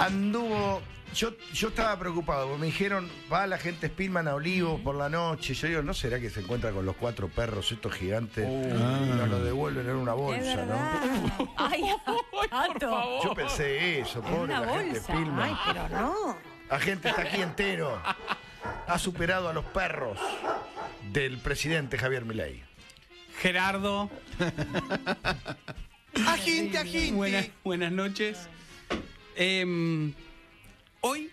Anduvo. Yo, yo estaba preocupado, porque me dijeron, va la gente Spillman a Olivos por la noche. Yo digo, ¿no será que se encuentra con los cuatro perros estos gigantes? Oh. nos lo devuelven en una bolsa, ¿no? Yo pensé eso, pobre la gente Spillman. Ay, La gente está aquí entero. Ha superado a los perros del presidente Javier Milei. Gerardo. agente, agente. buenas noches. Em, hoy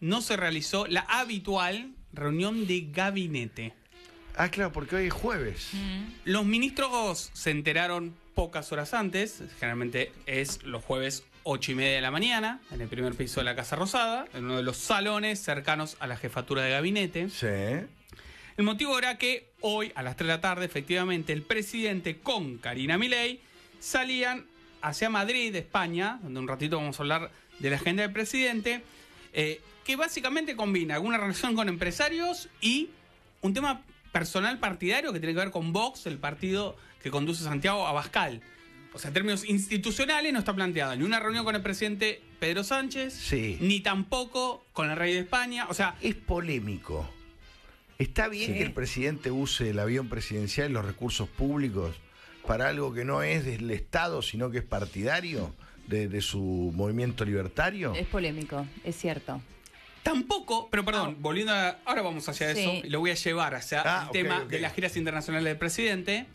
no se realizó la habitual reunión de gabinete. Ah, claro, porque hoy es jueves. Mm. Los ministros se enteraron pocas horas antes, generalmente es los jueves 8 y media de la mañana, en el primer piso de la Casa Rosada, en uno de los salones cercanos a la jefatura de gabinete. Sí. El motivo era que hoy, a las 3 de la tarde, efectivamente, el presidente con Karina Milei salían hacia Madrid, España, donde un ratito vamos a hablar de la agenda del presidente, eh, que básicamente combina alguna relación con empresarios y un tema personal partidario que tiene que ver con Vox, el partido que conduce Santiago Abascal. O sea, en términos institucionales no está planteada ni una reunión con el presidente Pedro Sánchez, ni tampoco con el rey de España. O sea. Es polémico. Está bien que el presidente use el avión presidencial y los recursos públicos para algo que no es del Estado, sino que es partidario de, su movimiento libertario? Es polémico, es cierto. Tampoco, pero perdón, ah. volviendo a. Ahora vamos hacia eso, y lo voy a llevar hacia ah, el tema de las giras internacionales del presidente.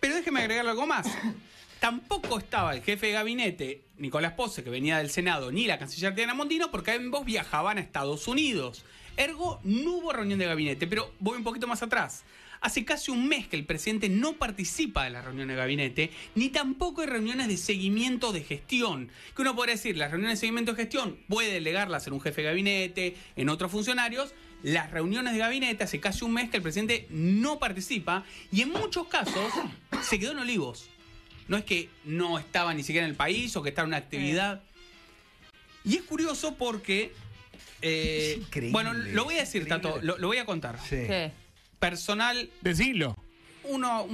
Pero déjeme agregar algo más. Tampoco estaba el jefe de gabinete, Nicolás Posse que venía del Senado, ni la canciller Diana Mondino, porque ambos viajaban a Estados Unidos. Ergo, no hubo reunión de gabinete, pero voy un poquito más atrás. Hace casi un mes que el presidente no participa de las reuniones de gabinete, ni tampoco hay reuniones de seguimiento de gestión. Que uno podría decir, las reuniones de seguimiento de gestión puede delegarlas en un jefe de gabinete, en otros funcionarios. Las reuniones de gabinete hace casi un mes que el presidente no participa y en muchos casos se quedó en olivos. No es que no estaba ni siquiera en el país o que estaba en una actividad. Eh. Y es curioso porque eh, bueno, lo voy a decir, Tato, lo, voy a contar. Sí personal. Decilo. Uno,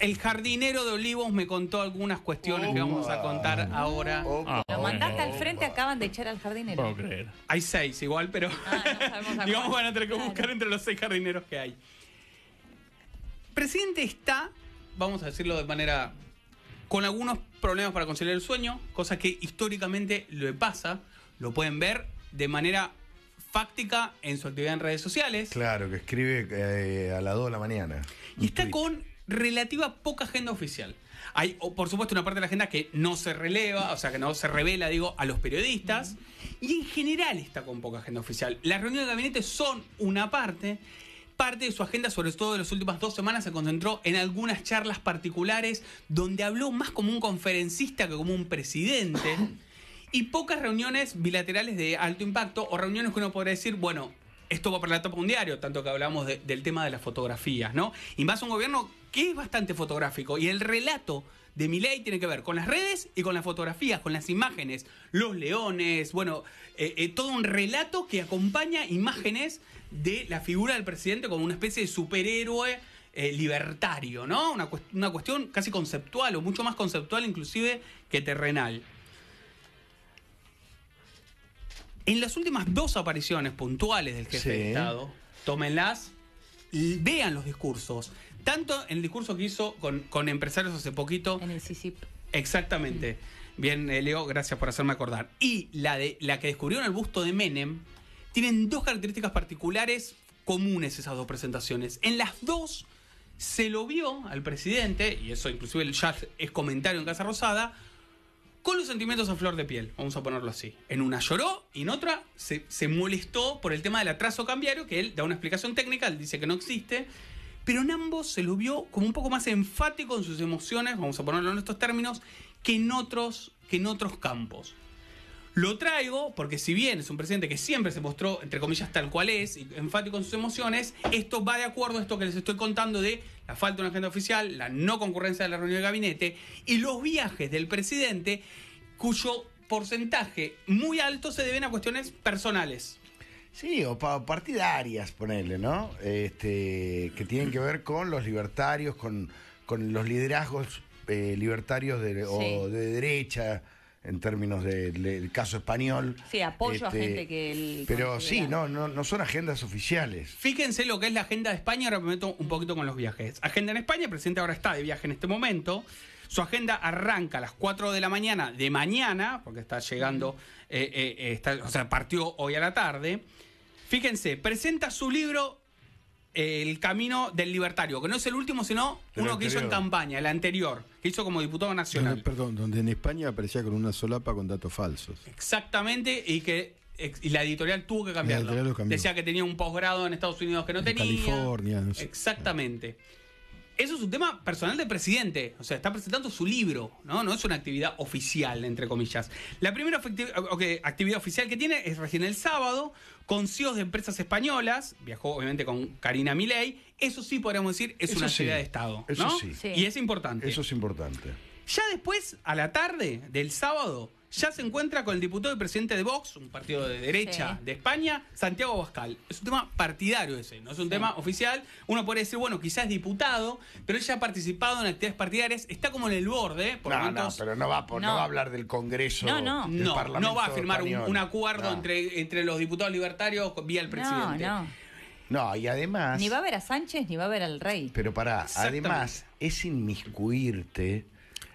el jardinero de olivos me contó algunas cuestiones que vamos a contar ahora. Ah, lo mandaste al frente, acaban de echar al jardinero. Puedo creer. Hay seis igual, pero ah, van a tener que buscar entre los seis jardineros que hay. Presidente está, vamos a decirlo de manera, con algunos problemas para conciliar el sueño, cosa que históricamente le pasa, lo pueden ver de manera fáctica en su actividad en redes sociales. Claro, que escribe eh, a las 2 de la mañana. Y está con relativa poca agenda oficial. Hay, por supuesto, una parte de la agenda que no se releva, o sea, que no se revela, digo, a los periodistas. Y en general está con poca agenda oficial. Las reuniones de gabinete son una parte. Parte de su agenda, sobre todo de las últimas dos semanas, se concentró en algunas charlas particulares donde habló más como un conferencista que como un presidente. y pocas reuniones bilaterales de alto impacto o reuniones que uno podría decir, bueno, esto va para la tapa un diario, tanto que hablamos del tema de las fotografías, ¿no? Y más un gobierno que es bastante fotográfico y el relato de ley tiene que ver con las redes y con las fotografías, con las imágenes, los leones, bueno, eh, eh, todo un relato que acompaña imágenes de la figura del presidente como una especie de superhéroe eh, libertario, ¿no? Una, una cuestión casi conceptual o mucho más conceptual inclusive que terrenal. En las últimas dos apariciones puntuales del jefe de Estado, tómenlas, vean los discursos. Tanto en el discurso que hizo con, empresarios hace poquito. En el CICIP. Exactamente. Bien, eh, Leo, gracias por hacerme acordar. Y la, de, la que descubrieron el busto de Menem, tienen dos características particulares comunes esas dos presentaciones. En las dos se lo vio al presidente, y eso inclusive ya es comentario en Casa Rosada, con los sentimientos a flor de piel, vamos a ponerlo así. En una lloró y en otra se, molestó por el tema del atraso cambiario, que él da una explicación técnica, él dice que no existe, pero en ambos se lo vio como un poco más enfático en sus emociones, vamos a ponerlo en estos términos, que en otros, que en otros campos. Lo traigo porque si bien es un presidente que siempre se mostró, entre comillas, tal cual es, enfático en sus emociones, esto va de acuerdo a esto que les estoy contando de falta de una agenda oficial, la no concurrencia de la reunión del gabinete y los viajes del presidente cuyo porcentaje muy alto se deben a cuestiones personales. Sí, o partidarias, ponerle, ¿no? Este, que tienen que ver con los libertarios, con, los liderazgos eh, libertarios o de derecha, en términos del caso español. Sí, apoyo a este, gente que... pero sí, no, no, son agendas oficiales. Fíjense lo que es la agenda de España, ahora me meto un poquito con los viajes. Agenda en España, el presidente ahora está de viaje en este momento. Su agenda arranca a las 4 de la mañana de mañana, porque está llegando, eh, eh, eh, o sea, partió hoy a la tarde. Fíjense, presenta su libro el camino del libertario, que no es el último, sino uno que hizo en campaña, el anterior, que hizo como diputado nacional. perdón, donde en España aparecía con una solapa con datos falsos. Exactamente, y que y la editorial tuvo que cambiarlo. Decía que tenía un posgrado en Estados Unidos que no en tenía. California. Exactamente. Eso es un tema personal del presidente, o sea, está presentando su libro, ¿no? No es una actividad oficial, entre comillas. La primera actividad oficial que tiene es recién el sábado, con CEOs de empresas españolas, viajó obviamente con Karina Milei, eso sí podríamos decir es una actividad de Estado, Eso sí. Y es importante. Eso es importante. Ya después, a la tarde del sábado, ya se encuentra con el diputado y presidente de Vox, un partido de derecha de España, Santiago Bascal. Es un tema partidario ese, no es un tema oficial. Uno puede decir, bueno, quizás diputado, pero él ya ha participado en actividades partidarias, está como en el borde. Por no, no, pero no va, a hablar del Congreso. No, no. no, no va a firmar un, acuerdo entre, entre los diputados libertarios vía el presidente. No, no. No, y además. Ni va a ver a Sánchez ni va a ver al rey. Pero pará, además es inmiscuirte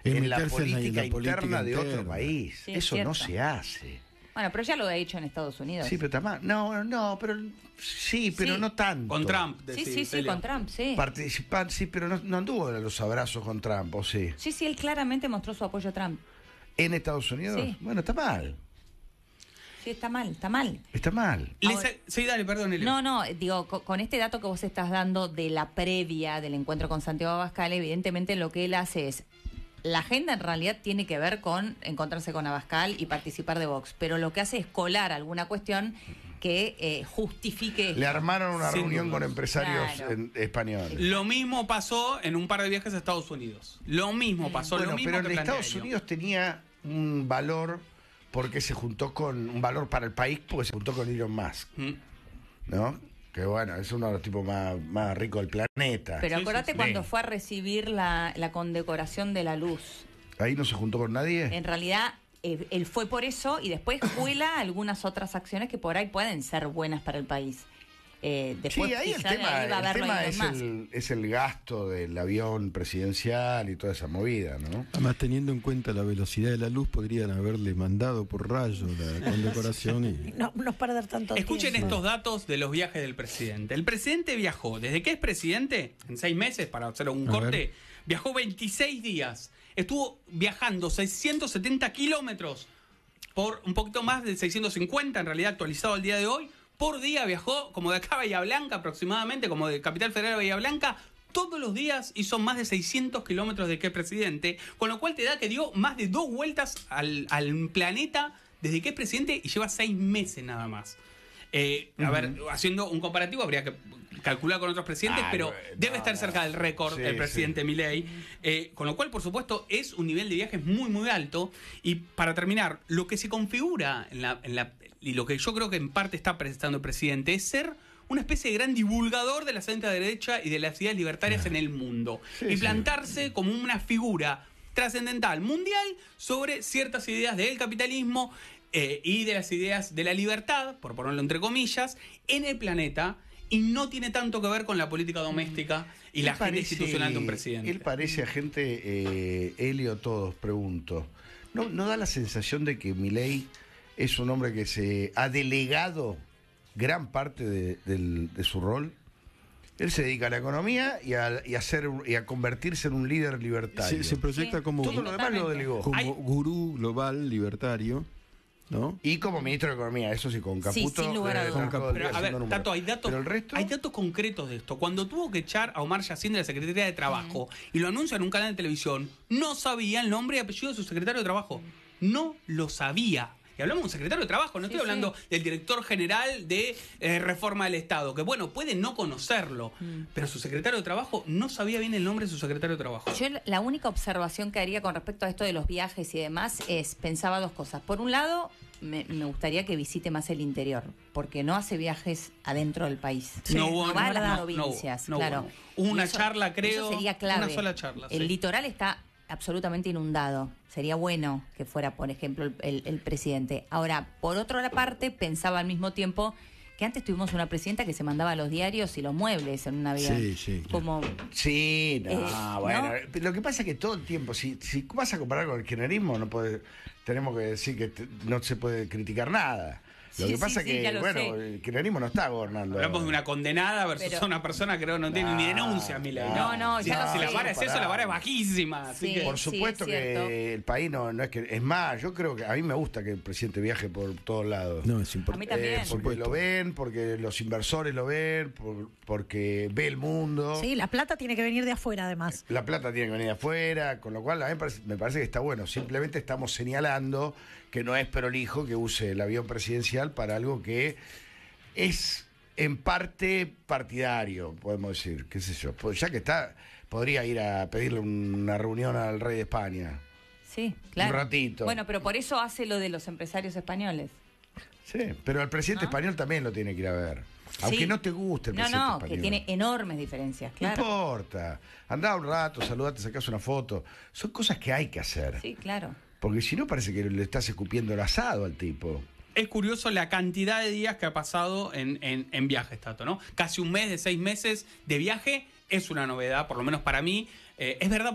en la política interna de otro país. Eso no se hace. Bueno, pero ya lo ha hecho en Estados Unidos. Sí, pero está mal. No, no, pero sí, pero no tanto. Con Trump. sí, sí, sí, con Trump, sí. Participan, sí, pero no, anduvo en los abrazos con Trump, ¿o sí? Sí, sí, él claramente mostró su apoyo a Trump. ¿En Estados Unidos? Bueno, está mal. Sí, está mal, está mal. Está mal. sí, dale, perdón. No, no, digo, con, con, este dato que vos estás dando de la previa del encuentro con Santiago Abascal, evidentemente lo que él hace es la agenda en realidad tiene que ver con encontrarse con Abascal y participar de Vox, pero lo que hace es colar alguna cuestión que eh, justifique. Le armaron una reunión con empresarios españoles. Lo mismo pasó en un par de viajes a Estados Unidos. Lo mismo pasó. lo mismo pero en Estados Unidos tenía un valor porque se juntó con un valor para el país porque se juntó con Elon Musk, mm. ¿no? Que bueno, es uno de los tipos más, más ricos del planeta. Pero acordate cuando fue a recibir la, condecoración de la luz. Ahí no se juntó con nadie. En realidad, eh, él fue por eso y después cuela algunas otras acciones que por ahí pueden ser buenas para el país. Eh, después sí, ahí el tema, es, el, gasto del avión presidencial y toda esa movida, ¿no? Además, teniendo en cuenta la velocidad de la luz, podrían haberle mandado por rayo la condecoración. Y... no, no para dar tanto Escuchen estos datos de los viajes del presidente. El presidente viajó, desde que es presidente, en seis meses, para hacer un corte, viajó 26 días. Estuvo viajando 670 kilómetros por un poquito más de 650 en realidad actualizado al día de hoy por día viajó como de acá a Bahía Blanca aproximadamente, como de Capital Federal a Bahía Blanca, todos los días hizo más de 600 kilómetros de que presidente, con lo cual te da que dio más de dos vueltas al, al planeta desde que es presidente y lleva seis meses nada más. Eh, a ver, haciendo un comparativo, habría que calcular con otros presidentes, pero debe estar cerca del récord del el presidente Milei. Eh, con lo cual, por supuesto, es un nivel de viajes muy, muy alto. Y para terminar, lo que se configura y lo que yo creo que en parte está presentando el presidente es ser una especie de gran divulgador de la centro derecha y de las ideas libertarias en el mundo. y plantarse como una figura trascendental mundial sobre ciertas ideas del capitalismo eh, y de las ideas de la libertad, por ponerlo entre comillas, en el planeta y no tiene tanto que ver con la política doméstica mm. y la gente institucional de un presidente. Él parece agente eh, Helio Todos, pregunto. ¿No, ¿No da la sensación de que Milei es un hombre que se ha delegado gran parte de, su rol? Él se dedica a la economía y a, y a, y a convertirse en un líder libertario. Se, proyecta como, Todo lo demás lo delegó. como gurú global libertario. Y como ministro de Economía, eso sí, con Caputo. Sí, lugar a eh, ver, Tato, hay datos, el resto... hay datos concretos de esto. Cuando tuvo que echar a Omar Yacín de la Secretaría de Trabajo y lo anuncia en un canal de televisión, no sabía el nombre y apellido de su secretario de Trabajo. No lo sabía. Y hablamos de un secretario de Trabajo, no estoy hablando del director general de eh, Reforma del Estado, que bueno, puede no conocerlo, mm. pero su secretario de Trabajo no sabía bien el nombre de su secretario de Trabajo. Yo la única observación que haría con respecto a esto de los viajes y demás es, pensaba dos cosas. Por un lado, me, gustaría que visite más el interior, porque no hace viajes adentro del país. No, a las provincias, claro. una charla, creo. sería clave. Una sola charla. El litoral está absolutamente inundado. Sería bueno que fuera, por ejemplo, el, presidente. Ahora, por otra parte, pensaba al mismo tiempo que antes tuvimos una presidenta que se mandaba los diarios y los muebles en una vida. Sí, sí. Como, sí, no, eh, bueno. Lo que pasa es que todo el tiempo, si, si vas a comparar con el kirchnerismo, no puede, tenemos que decir que no se puede criticar nada. Lo que pasa es que, bueno, el kirchnerismo no está gobernando. Hablamos de una condenada versus una persona que no, tiene ni ah, denuncia, mi No, no, si, la vara es eso, la vara es bajísima. Por supuesto que el país no, no es que. Es más, yo creo que a mí me gusta que el presidente viaje por todos lados. No, es importante. A mí también. Eh, porque lo ven, porque los inversores lo ven, porque ve el mundo. Sí, la plata tiene que venir de afuera, además. La plata tiene que venir de afuera, con lo cual a mí me parece que está bueno. Simplemente estamos señalando que no es prolijo que use el avión presidencial para algo que es en parte partidario, podemos decir, qué sé yo. Pues ya que está, podría ir a pedirle una reunión al rey de España. Sí, claro. Un ratito. Bueno, pero por eso hace lo de los empresarios españoles. Sí, pero el presidente español también lo tiene que ir a ver. Aunque no te guste el no, español no, no, que tiene enormes diferencias, claro. No importa. Andá un rato, saludate, sacás una foto. Son cosas que hay que hacer. Sí, claro. Porque si no parece que le estás escupiendo el asado al tipo es curioso la cantidad de días que ha pasado en, en, en ¿no? Casi un mes de seis meses de viaje es una novedad, por lo menos para mí. Eh, es verdad.